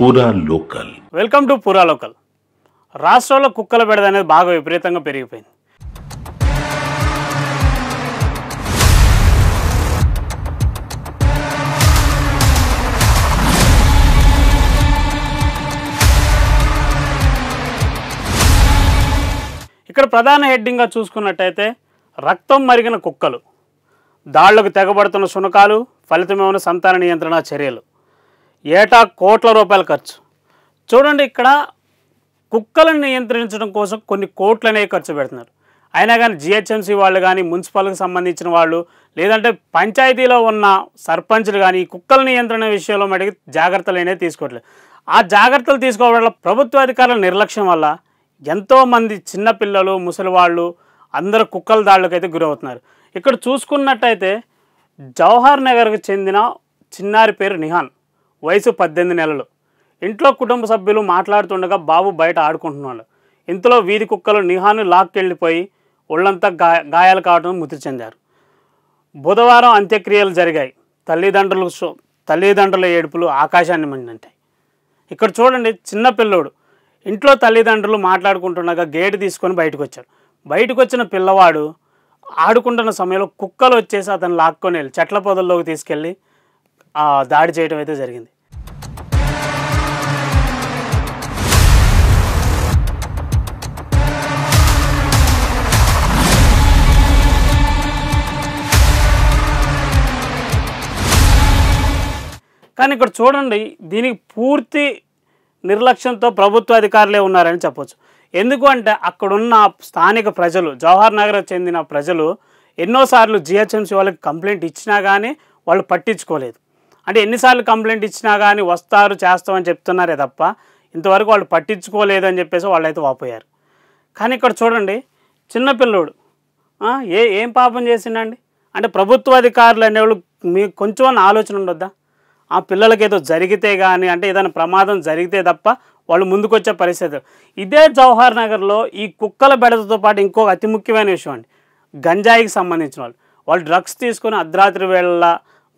పూరా local welcome to పూరా local రాష్ట్రంలో కుక్కల బెడద అనేది బాగా విపరీతంగా పెరిగిపోయింది ఇక్కడ ప్రధాన హెడ్డింగ్గా చూసుకున్నట్టయితే రక్తం మరిగిన కుక్కలు దాళ్లకు తెగబడుతున్న శునకాలు ఫలితమైన సంతాన నియంత్రణ చర్యలు ఏటా కోట్ల రూపాయల ఖర్చు చూడండి ఇక్కడ కుక్కలను నియంత్రించడం కోసం కొన్ని కోట్లనే ఖర్చు పెడుతున్నారు అయినా కానీ జిహెచ్ఎంసీ వాళ్ళు కానీ మున్సిపల్కి సంబంధించిన వాళ్ళు లేదంటే పంచాయతీలో ఉన్న సర్పంచ్లు కానీ కుక్కల నియంత్రణ విషయంలో మటుకు జాగ్రత్తలు అనేవి తీసుకోవట్లేదు ఆ జాగ్రత్తలు తీసుకోవడం వల్ల ప్రభుత్వ అధికారుల నిర్లక్ష్యం వల్ల ఎంతోమంది చిన్నపిల్లలు ముసలివాళ్ళు అందరూ కుక్కల అయితే గురవుతున్నారు ఇక్కడ చూసుకున్నట్టయితే జవహర్ నగర్కు చెందిన చిన్నారి పేరు నిహాన్ వయసు పద్దెనిమిది నెలలు ఇంట్లో కుటుంబ సభ్యులు మాట్లాడుతుండగా బాబు బయట ఆడుకుంటున్నాడు ఇంతలో వీధి కుక్కలు నిహాను లాక్కెళ్ళిపోయి ఒళ్ళంతా గా గాయాలు కావడం మృతి చెందారు బుధవారం అంత్యక్రియలు జరిగాయి తల్లిదండ్రులు తల్లిదండ్రుల ఏడుపులు ఆకాశాన్ని మండినంటాయి ఇక్కడ చూడండి చిన్న పిల్లోడు ఇంట్లో తల్లిదండ్రులు మాట్లాడుకుంటుండగా గేటు తీసుకొని బయటకు వచ్చాడు బయటకు వచ్చిన పిల్లవాడు ఆడుకుంటున్న సమయంలో కుక్కలు వచ్చేసి అతను లాక్కొని వెళ్ళి చెట్ల పొదల్లోకి తీసుకెళ్ళి దాడి చేయడం అయితే జరిగింది కానీ ఇక్కడ చూడండి దీనికి పూర్తి నిర్లక్ష్యంతో ప్రభుత్వ అధికారులే ఉన్నారని చెప్పొచ్చు ఎందుకు అంటే అక్కడున్న స్థానిక ప్రజలు జవహర్ నగర్ చెందిన ప్రజలు ఎన్నోసార్లు జిహెచ్ఎంసీ వాళ్ళకి కంప్లైంట్ ఇచ్చినా కానీ వాళ్ళు పట్టించుకోలేదు అంటే ఎన్నిసార్లు కంప్లైంట్ ఇచ్చినా కానీ వస్తారు చేస్తామని చెప్తున్నారే తప్ప ఇంతవరకు వాళ్ళు పట్టించుకోలేదు అని చెప్పేసి అయితే వాపోయారు కానీ ఇక్కడ చూడండి చిన్నపిల్లోడు ఏ ఏం పాపం చేసిండండి అంటే ప్రభుత్వ అధికారులు అనేవాళ్ళు మీకు కొంచెం ఆలోచన ఉండొద్దా ఆ పిల్లలకి ఏదో జరిగితే కానీ అంటే ఏదైనా ప్రమాదం జరిగితే తప్ప వాళ్ళు ముందుకొచ్చే పరిస్థితి ఇదే జవహర్ నగర్లో ఈ కుక్కల బెడతతో పాటు ఇంకో అతి ముఖ్యమైన విషయం అండి గంజాయికి సంబంధించిన వాళ్ళు వాళ్ళు డ్రగ్స్ తీసుకొని అర్ధరాత్రి వేళలా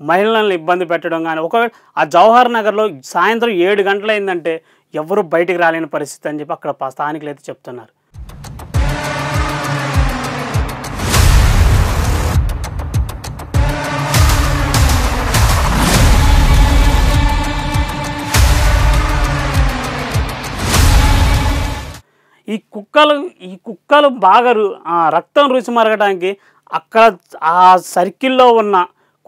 మహిళలను ఇబ్బంది పెట్టడం కానీ ఒకవేళ ఆ జవహర్ నగర్లో సాయంత్రం ఏడు గంటలైందంటే ఎవరు బయటికి రాలేని పరిస్థితి అని చెప్పి అక్కడ స్థానికులు అయితే చెప్తున్నారు ఈ కుక్కలు ఈ కుక్కలు బాగా రక్తం రుచి మరగడానికి అక్కడ ఆ సర్కిల్లో ఉన్న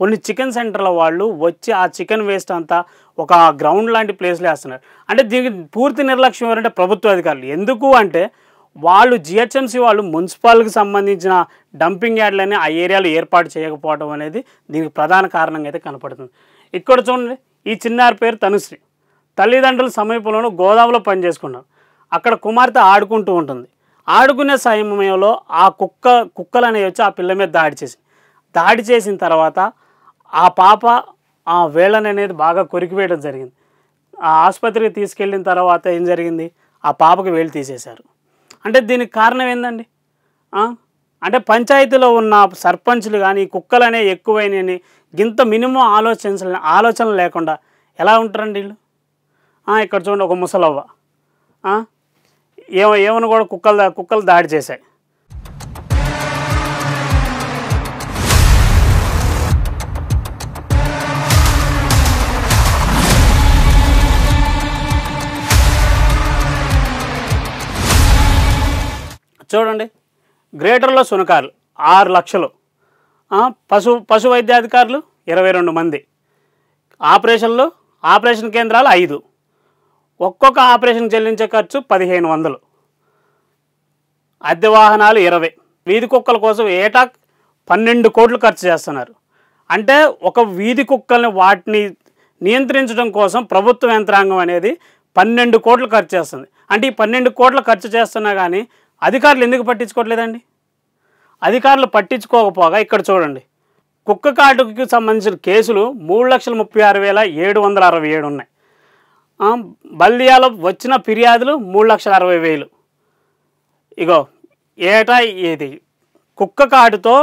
కొన్ని చికెన్ సెంటర్ల వాళ్ళు వచ్చి ఆ చికెన్ వేస్ట్ అంతా ఒక గ్రౌండ్ లాంటి ప్లేస్లో వేస్తున్నారు అంటే దీనికి పూర్తి నిర్లక్ష్యం ఎవరంటే ప్రభుత్వ అధికారులు ఎందుకు అంటే వాళ్ళు జిహెచ్ఎంసీ వాళ్ళు మున్సిపాల్కి సంబంధించిన డంపింగ్ యార్డ్లని ఆ ఏరియాలో ఏర్పాటు చేయకపోవడం అనేది దీనికి ప్రధాన కారణంగా అయితే కనపడుతుంది ఇక్కడ చూడండి ఈ చిన్నారి పేరు తనుశ్రీ తల్లిదండ్రులు సమీపంలోనూ గోదావరిలో పనిచేసుకున్నారు అక్కడ కుమార్తె ఆడుకుంటూ ఉంటుంది ఆడుకునే సమయంలో ఆ కుక్క కుక్కలు అనేవి వచ్చి ఆ పిల్ల మీద దాడి చేసి దాడి చేసిన తర్వాత ఆ పాప ఆ వేళ్ళని అనేది బాగా కొరికివేయడం జరిగింది ఆ ఆసుపత్రికి తీసుకెళ్ళిన తర్వాత ఏం జరిగింది ఆ పాపకు వేలు తీసేశారు అంటే దీనికి కారణం ఏందండి అంటే పంచాయతీలో ఉన్న సర్పంచ్లు కానీ కుక్కలు అనేవి ఎక్కువైనాయని గింత మినిమం ఆలోచించ ఆలోచన లేకుండా ఎలా ఉంటారండి వీళ్ళు ఇక్కడ చూడండి ఒక ముసలవ్వ ఏమో ఏమని కూడా కుక్కలు కుక్కలు దాడి చేశాయి చూడండి గ్రేటర్లో సునకాలు ఆరు లక్షలు పశు పశు వైద్యాధికారులు ఇరవై రెండు మంది ఆపరేషన్లు ఆపరేషన్ కేంద్రాలు ఐదు ఒక్కొక్క ఆపరేషన్ చెల్లించే ఖర్చు పదిహేను వందలు అద్దె వాహనాలు ఇరవై వీధి కుక్కల కోసం ఏటా పన్నెండు కోట్లు ఖర్చు చేస్తున్నారు అంటే ఒక వీధి కుక్కల్ని వాటిని నియంత్రించడం కోసం ప్రభుత్వ యంత్రాంగం అనేది పన్నెండు కోట్లు ఖర్చు చేస్తుంది అంటే ఈ పన్నెండు కోట్లు ఖర్చు చేస్తున్నా కానీ అధికారులు ఎందుకు పట్టించుకోవట్లేదండి అధికారులు పట్టించుకోకపోగా ఇక్కడ చూడండి కుక్క కాటుకి సంబంధించిన కేసులు మూడు లక్షల ముప్పై ఆరు వేల ఏడు వందల అరవై ఏడు ఉన్నాయి బల్దియాలో వచ్చిన ఫిర్యాదులు మూడు లక్షల అరవై వేలు ఇగో ఏటా ఇది కుక్క కాటుతో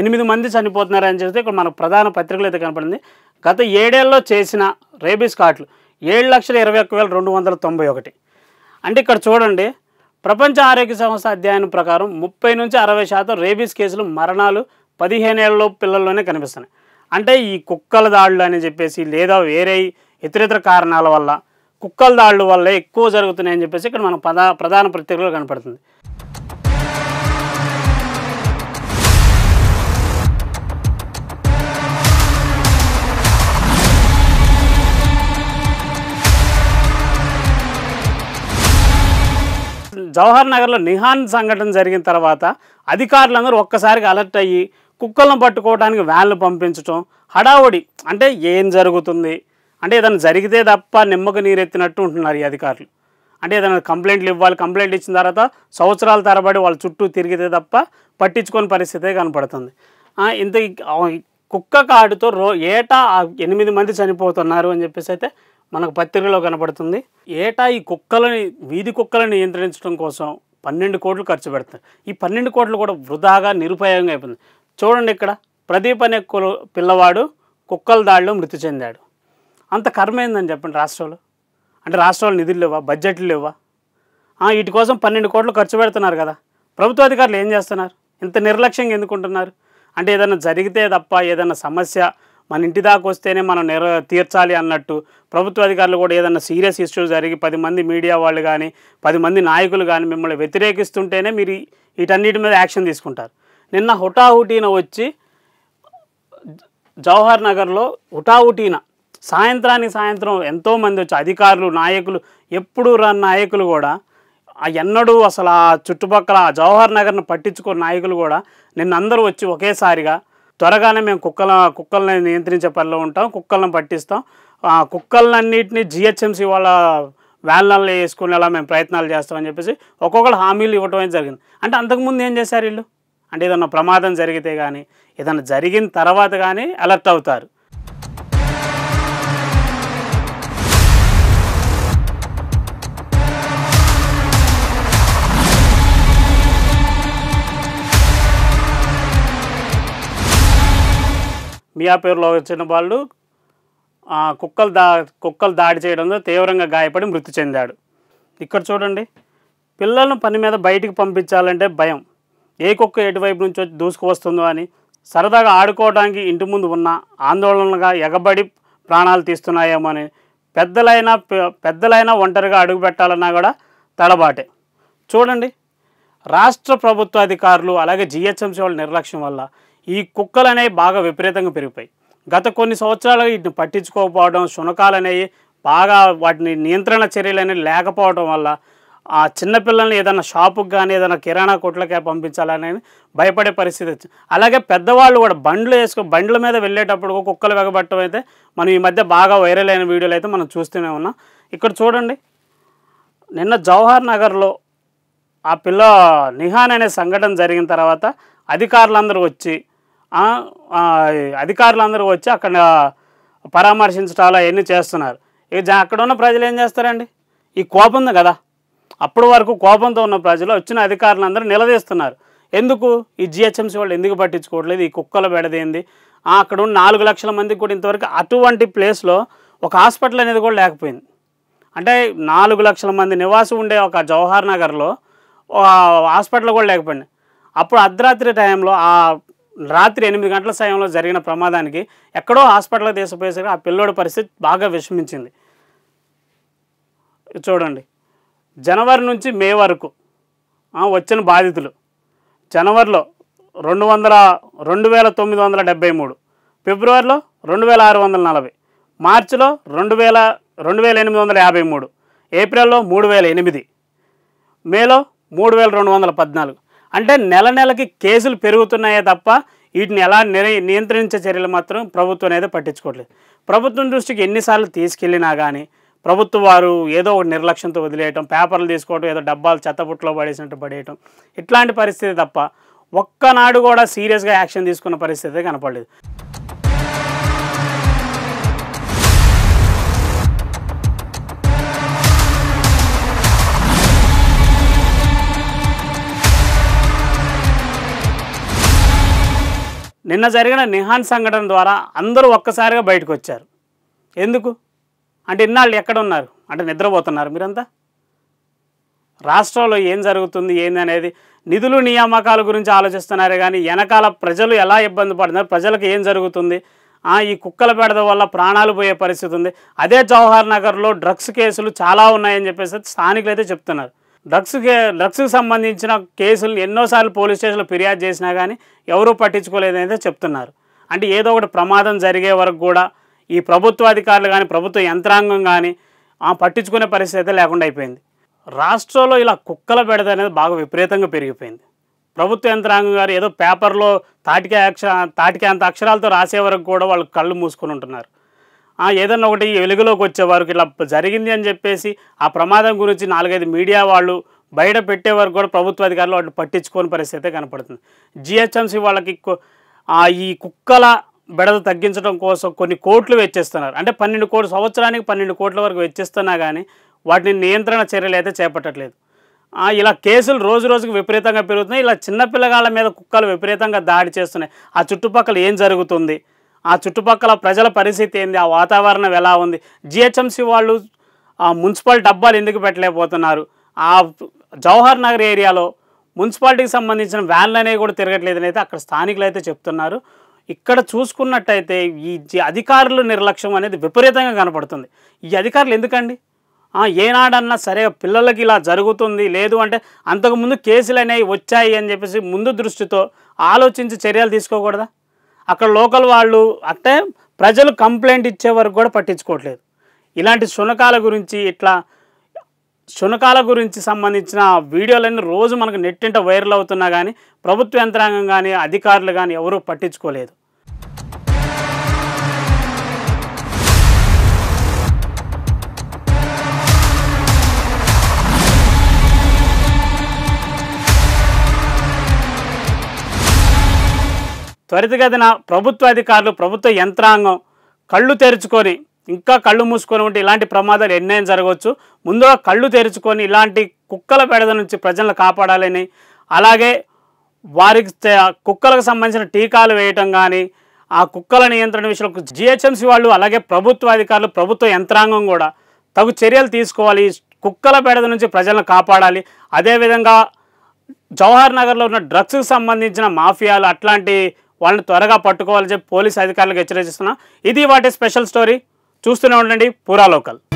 ఎనిమిది మంది చనిపోతున్నారని చెప్తే ఇక్కడ మన ప్రధాన పత్రికలు అయితే కనపడింది గత ఏడేళ్ళలో చేసిన రేబీస్ కాట్లు ఏడు లక్షల ఇరవై ఒక్క వేల రెండు వందల తొంభై ఒకటి అంటే ఇక్కడ చూడండి ప్రపంచ ఆరోగ్య సంస్థ అధ్యయనం ప్రకారం ముప్పై నుంచి అరవై శాతం రేబీస్ కేసులు మరణాలు ఏళ్ళలో పిల్లల్లోనే కనిపిస్తున్నాయి అంటే ఈ కుక్కల దాడులు అని చెప్పేసి లేదా వేరే ఇతరితర కారణాల వల్ల కుక్కల దాడుల వల్ల ఎక్కువ జరుగుతున్నాయని చెప్పేసి ఇక్కడ మనం ప్రధాన ప్రత్యేకలు కనపడుతుంది జవహర్ నగర్లో నిహాన్ సంఘటన జరిగిన తర్వాత అధికారులందరూ ఒక్కసారిగా అలర్ట్ అయ్యి కుక్కలను పట్టుకోవడానికి వ్యాన్లు పంపించడం హడావుడి అంటే ఏం జరుగుతుంది అంటే ఏదైనా జరిగితే తప్ప నిమ్మకు నీరెత్తినట్టు ఉంటున్నారు ఈ అధికారులు అంటే ఏదైనా కంప్లైంట్లు ఇవ్వాలి కంప్లైంట్ ఇచ్చిన తర్వాత సంవత్సరాల తరబడి వాళ్ళ చుట్టూ తిరిగితే తప్ప పట్టించుకొని పరిస్థితే కనపడుతుంది ఇంత కుక్క కాడుతో రో ఏటా ఎనిమిది మంది చనిపోతున్నారు అని చెప్పేసి అయితే మనకు పత్రికలో కనబడుతుంది ఏటా ఈ కుక్కలని వీధి కుక్కలను నియంత్రించడం కోసం పన్నెండు కోట్లు ఖర్చు పెడతారు ఈ పన్నెండు కోట్లు కూడా వృధాగా నిరుపయోగం అయిపోయింది చూడండి ఇక్కడ ప్రదీప్ అనే పిల్లవాడు కుక్కల దాడిలో మృతి చెందాడు అంత కర్మ ఏందని చెప్పండి రాష్ట్రంలో అంటే రాష్ట్రాలు నిధులు లేవా బడ్జెట్లు లేవా వీటి కోసం పన్నెండు కోట్లు ఖర్చు పెడుతున్నారు కదా ప్రభుత్వ అధికారులు ఏం చేస్తున్నారు ఇంత నిర్లక్ష్యంగా ఎందుకుంటున్నారు అంటే ఏదైనా జరిగితే తప్ప ఏదైనా సమస్య మన ఇంటి దాకా వస్తేనే మనం నెర తీర్చాలి అన్నట్టు ప్రభుత్వ అధికారులు కూడా ఏదన్నా సీరియస్ ఇష్యూ జరిగి పది మంది మీడియా వాళ్ళు కానీ పది మంది నాయకులు కానీ మిమ్మల్ని వ్యతిరేకిస్తుంటేనే మీరు వీటన్నిటి మీద యాక్షన్ తీసుకుంటారు నిన్న హుటాహుటీన వచ్చి జవహర్ నగర్లో హుటాహుటీన సాయంత్రానికి సాయంత్రం ఎంతోమంది వచ్చి అధికారులు నాయకులు ఎప్పుడు రా నాయకులు కూడా ఎన్నడూ అసలు ఆ చుట్టుపక్కల ఆ జవహర్ నగర్ను పట్టించుకున్న నాయకులు కూడా నిన్నందరూ వచ్చి ఒకేసారిగా త్వరగానే మేము కుక్కల కుక్కల్ని నియంత్రించే పనిలో ఉంటాం కుక్కలను పట్టిస్తాం ఆ కుక్కలన్నింటినీ జిహెచ్ఎంసీ వాళ్ళ వ్యాన్లలో వేసుకునేలా మేము ప్రయత్నాలు చేస్తామని చెప్పేసి ఒక్కొక్కరు హామీలు ఇవ్వటమే జరిగింది అంటే అంతకుముందు ఏం చేశారు వీళ్ళు అంటే ఏదన్నా ప్రమాదం జరిగితే కానీ ఏదన్నా జరిగిన తర్వాత కానీ అలర్ట్ అవుతారు మియా పేరులో వచ్చిన వాళ్ళు కుక్కలు దా కుక్కలు దాడి చేయడంతో తీవ్రంగా గాయపడి మృతి చెందాడు ఇక్కడ చూడండి పిల్లలను పని మీద బయటికి పంపించాలంటే భయం ఏ కుక్క ఎటువైపు నుంచి వచ్చి దూసుకువస్తుందో అని సరదాగా ఆడుకోవడానికి ఇంటి ముందు ఉన్న ఆందోళనగా ఎగబడి ప్రాణాలు తీస్తున్నాయేమో అని పెద్దలైనా పెద్దలైనా ఒంటరిగా అడుగు పెట్టాలన్నా కూడా తడబాటే చూడండి రాష్ట్ర ప్రభుత్వ అధికారులు అలాగే జిహెచ్ఎంసీ వాళ్ళ నిర్లక్ష్యం వల్ల ఈ కుక్కలు అనేవి బాగా విపరీతంగా పెరిగిపోయి గత కొన్ని సంవత్సరాలుగా వీటిని పట్టించుకోకపోవడం శునకాలు అనేవి బాగా వాటిని నియంత్రణ చర్యలు అనేవి లేకపోవడం వల్ల ఆ చిన్నపిల్లల్ని ఏదైనా షాపుకి కానీ ఏదైనా కిరాణా కొట్లకే పంపించాలని భయపడే పరిస్థితి వచ్చింది అలాగే పెద్దవాళ్ళు కూడా బండ్లు వేసుకో బండ్ల మీద వెళ్ళేటప్పుడు కుక్కలు వెగబట్టడం అయితే మనం ఈ మధ్య బాగా వైరల్ అయిన వీడియోలు అయితే మనం చూస్తూనే ఉన్నాం ఇక్కడ చూడండి నిన్న జవహర్ నగర్లో ఆ పిల్ల నిహాన్ అనే సంఘటన జరిగిన తర్వాత అధికారులందరూ వచ్చి అధికారులందరూ వచ్చి అక్కడ పరామర్శించటాలు అవన్నీ చేస్తున్నారు ఇక అక్కడ ఉన్న ప్రజలు ఏం చేస్తారండి ఈ కోపం ఉంది కదా అప్పటి వరకు కోపంతో ఉన్న ప్రజలు వచ్చిన అధికారులు అందరూ నిలదీస్తున్నారు ఎందుకు ఈ జిహెచ్ఎంసీ వాళ్ళు ఎందుకు పట్టించుకోవట్లేదు ఈ కుక్కల బెడదేంది అక్కడ ఉన్న నాలుగు లక్షల మందికి కూడా ఇంతవరకు అటువంటి ప్లేస్లో ఒక హాస్పిటల్ అనేది కూడా లేకపోయింది అంటే నాలుగు లక్షల మంది నివాసం ఉండే ఒక జవహర్ నగర్లో హాస్పిటల్ కూడా లేకపోయింది అప్పుడు అర్ధరాత్రి టైంలో ఆ రాత్రి ఎనిమిది గంటల సమయంలో జరిగిన ప్రమాదానికి ఎక్కడో హాస్పిటల్కి తీసుకుపోయేసరికి ఆ పిల్లోడి పరిస్థితి బాగా విషమించింది చూడండి జనవరి నుంచి మే వరకు వచ్చిన బాధితులు జనవరిలో రెండు వందల రెండు వేల తొమ్మిది వందల డెబ్బై మూడు ఫిబ్రవరిలో రెండు వేల ఆరు వందల నలభై మార్చిలో రెండు వేల రెండు వేల ఎనిమిది వందల యాభై మూడు ఏప్రిల్లో మూడు వేల ఎనిమిది మేలో మూడు వేల రెండు వందల పద్నాలుగు అంటే నెల నెలకి కేసులు పెరుగుతున్నాయే తప్ప వీటిని ఎలా నియంత్రించే చర్యలు మాత్రం ప్రభుత్వం అనేది పట్టించుకోవట్లేదు ప్రభుత్వం దృష్టికి ఎన్నిసార్లు తీసుకెళ్ళినా కానీ ప్రభుత్వ వారు ఏదో ఒక నిర్లక్ష్యంతో వదిలేయటం పేపర్లు తీసుకోవటం ఏదో డబ్బాలు చెత్తబుట్లో పడేసినట్టు పడేయటం ఇట్లాంటి పరిస్థితి తప్ప ఒక్కనాడు కూడా సీరియస్గా యాక్షన్ తీసుకున్న పరిస్థితి కనపడలేదు నిన్న జరిగిన నిహాన్ సంఘటన ద్వారా అందరూ ఒక్కసారిగా బయటకు వచ్చారు ఎందుకు అంటే ఇన్నాళ్ళు ఎక్కడున్నారు అంటే నిద్రపోతున్నారు మీరంతా రాష్ట్రంలో ఏం జరుగుతుంది ఏంది అనేది నిధులు నియామకాల గురించి ఆలోచిస్తున్నారే కానీ వెనకాల ప్రజలు ఎలా ఇబ్బంది పడుతున్నారు ప్రజలకు ఏం జరుగుతుంది ఈ కుక్కల పెడద వల్ల ప్రాణాలు పోయే పరిస్థితి ఉంది అదే జవహర్ నగర్లో డ్రగ్స్ కేసులు చాలా ఉన్నాయని చెప్పేసి స్థానికులు అయితే చెప్తున్నారు డ్రగ్స్కి డ్రగ్స్కి సంబంధించిన కేసులు ఎన్నోసార్లు పోలీస్ స్టేషన్లో ఫిర్యాదు చేసినా కానీ ఎవరూ పట్టించుకోలేదనేది చెప్తున్నారు అంటే ఏదో ఒకటి ప్రమాదం జరిగే వరకు కూడా ఈ ప్రభుత్వ అధికారులు కానీ ప్రభుత్వ యంత్రాంగం కానీ పట్టించుకునే పరిస్థితి అయితే లేకుండా అయిపోయింది రాష్ట్రంలో ఇలా కుక్కల బెడద అనేది బాగా విపరీతంగా పెరిగిపోయింది ప్రభుత్వ యంత్రాంగం గారు ఏదో పేపర్లో తాటికే అక్ష తాటికే అంత అక్షరాలతో రాసే వరకు కూడా వాళ్ళు కళ్ళు మూసుకొని ఉంటున్నారు ఏదన్నా ఒకటి వెలుగులోకి వచ్చే వరకు ఇలా జరిగింది అని చెప్పేసి ఆ ప్రమాదం గురించి నాలుగైదు మీడియా వాళ్ళు బయట పెట్టే వరకు కూడా ప్రభుత్వ అధికారులు వాటిని పట్టించుకోని పరిస్థితి కనపడుతుంది జిహెచ్ఎంసీ వాళ్ళకి ఈ కుక్కల బెడద తగ్గించడం కోసం కొన్ని కోట్లు వెచ్చిస్తున్నారు అంటే పన్నెండు కోట్లు సంవత్సరానికి పన్నెండు కోట్ల వరకు వెచ్చిస్తున్నా కానీ వాటిని నియంత్రణ చర్యలు అయితే చేపట్టట్లేదు ఇలా కేసులు రోజు రోజుకు విపరీతంగా పెరుగుతున్నాయి ఇలా చిన్నపిల్లగాళ్ళ మీద కుక్కలు విపరీతంగా దాడి చేస్తున్నాయి ఆ చుట్టుపక్కల ఏం జరుగుతుంది ఆ చుట్టుపక్కల ప్రజల పరిస్థితి ఏంది ఆ వాతావరణం ఎలా ఉంది జిహెచ్ఎంసీ వాళ్ళు ఆ మున్సిపల్ డబ్బాలు ఎందుకు పెట్టలేకపోతున్నారు ఆ జవహర్ నగర్ ఏరియాలో మున్సిపాలిటీకి సంబంధించిన వ్యాన్లు అనేవి కూడా తిరగట్లేదని అయితే అక్కడ స్థానికులు అయితే చెప్తున్నారు ఇక్కడ చూసుకున్నట్టయితే ఈ అధికారుల నిర్లక్ష్యం అనేది విపరీతంగా కనపడుతుంది ఈ అధికారులు ఎందుకండి ఏనాడన్నా సరే పిల్లలకి ఇలా జరుగుతుంది లేదు అంటే అంతకుముందు కేసులు అనేవి వచ్చాయి అని చెప్పేసి ముందు దృష్టితో ఆలోచించి చర్యలు తీసుకోకూడదా అక్కడ లోకల్ వాళ్ళు అంటే ప్రజలు కంప్లైంట్ ఇచ్చే వరకు కూడా పట్టించుకోవట్లేదు ఇలాంటి శునకాల గురించి ఇట్లా శునకాల గురించి సంబంధించిన వీడియోలన్నీ రోజు మనకు నెట్టింట వైరల్ అవుతున్నా కానీ ప్రభుత్వ యంత్రాంగం కానీ అధికారులు కానీ ఎవరూ పట్టించుకోలేదు త్వరితగతిన ప్రభుత్వ అధికారులు ప్రభుత్వ యంత్రాంగం కళ్ళు తెరుచుకొని ఇంకా కళ్ళు మూసుకొని ఉంటే ఇలాంటి ప్రమాదాలు ఎన్నైనా జరగవచ్చు ముందుగా కళ్ళు తెరుచుకొని ఇలాంటి కుక్కల పెడద నుంచి ప్రజలను కాపాడాలని అలాగే వారికి కుక్కలకు సంబంధించిన టీకాలు వేయటం కానీ ఆ కుక్కల నియంత్రణ విషయంలో జిహెచ్ఎంసీ వాళ్ళు అలాగే ప్రభుత్వ అధికారులు ప్రభుత్వ యంత్రాంగం కూడా తగు చర్యలు తీసుకోవాలి కుక్కల బెడద నుంచి ప్రజలను కాపాడాలి అదేవిధంగా జవహర్ నగర్లో ఉన్న డ్రగ్స్కి సంబంధించిన మాఫియాలు అట్లాంటి వాళ్ళని త్వరగా పట్టుకోవాలని చెప్పి పోలీస్ అధికారులకు హెచ్చరిస్తున్నాం ఇది వాటి స్పెషల్ స్టోరీ చూస్తూనే ఉండండి పూరా లోకల్